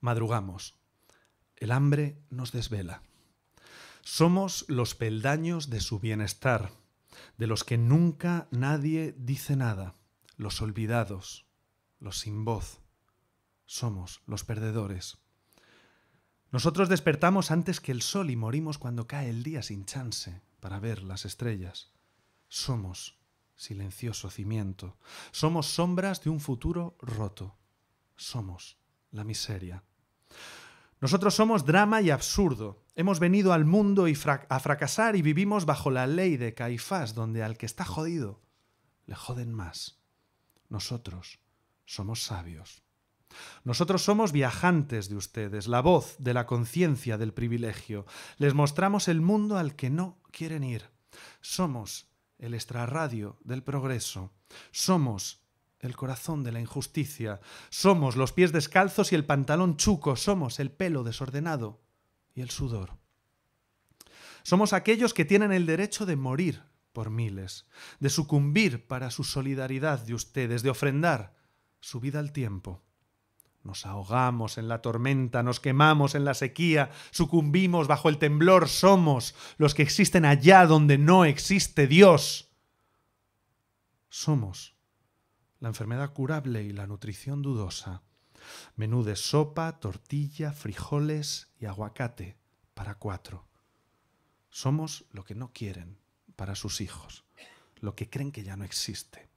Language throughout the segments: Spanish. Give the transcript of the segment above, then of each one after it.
Madrugamos. El hambre nos desvela. Somos los peldaños de su bienestar, de los que nunca nadie dice nada, los olvidados, los sin voz. Somos los perdedores. Nosotros despertamos antes que el sol y morimos cuando cae el día sin chance para ver las estrellas. Somos silencioso cimiento. Somos sombras de un futuro roto. Somos la miseria. Nosotros somos drama y absurdo. Hemos venido al mundo y a fracasar y vivimos bajo la ley de Caifás, donde al que está jodido le joden más. Nosotros somos sabios. Nosotros somos viajantes de ustedes, la voz de la conciencia del privilegio. Les mostramos el mundo al que no quieren ir. Somos el extrarradio del progreso. Somos el corazón de la injusticia. Somos los pies descalzos y el pantalón chuco, somos el pelo desordenado y el sudor. Somos aquellos que tienen el derecho de morir por miles, de sucumbir para su solidaridad de ustedes, de ofrendar su vida al tiempo. Nos ahogamos en la tormenta, nos quemamos en la sequía, sucumbimos bajo el temblor, somos los que existen allá donde no existe Dios. Somos la enfermedad curable y la nutrición dudosa. Menú de sopa, tortilla, frijoles y aguacate para cuatro. Somos lo que no quieren para sus hijos, lo que creen que ya no existe.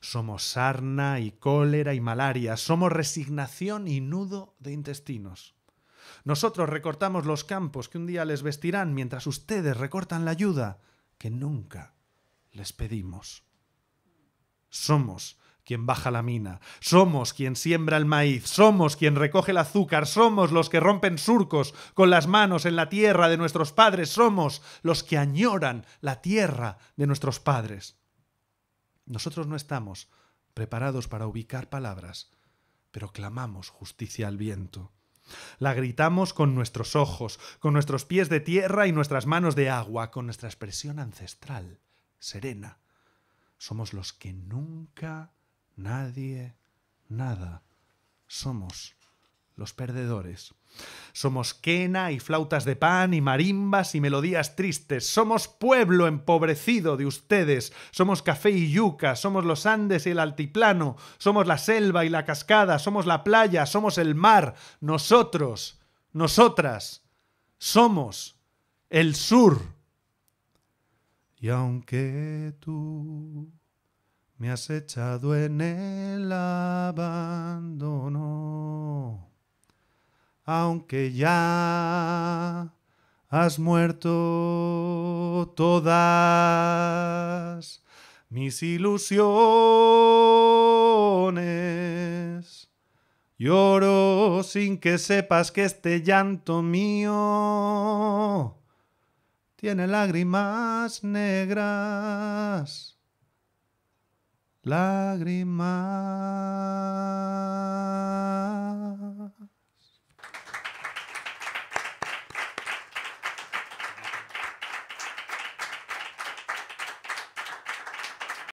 Somos sarna y cólera y malaria, somos resignación y nudo de intestinos. Nosotros recortamos los campos que un día les vestirán mientras ustedes recortan la ayuda que nunca les pedimos. Somos quien baja la mina, somos quien siembra el maíz, somos quien recoge el azúcar, somos los que rompen surcos con las manos en la tierra de nuestros padres, somos los que añoran la tierra de nuestros padres. Nosotros no estamos preparados para ubicar palabras, pero clamamos justicia al viento. La gritamos con nuestros ojos, con nuestros pies de tierra y nuestras manos de agua, con nuestra expresión ancestral, serena. Somos los que nunca nadie, nada. Somos los perdedores. Somos quena y flautas de pan y marimbas y melodías tristes. Somos pueblo empobrecido de ustedes. Somos café y yuca. Somos los Andes y el altiplano. Somos la selva y la cascada. Somos la playa. Somos el mar. Nosotros, nosotras, somos el sur. Y aunque tú me has echado en el abandono, aunque ya has muerto todas mis ilusiones. Lloro sin que sepas que este llanto mío tiene lágrimas negras lágrimas.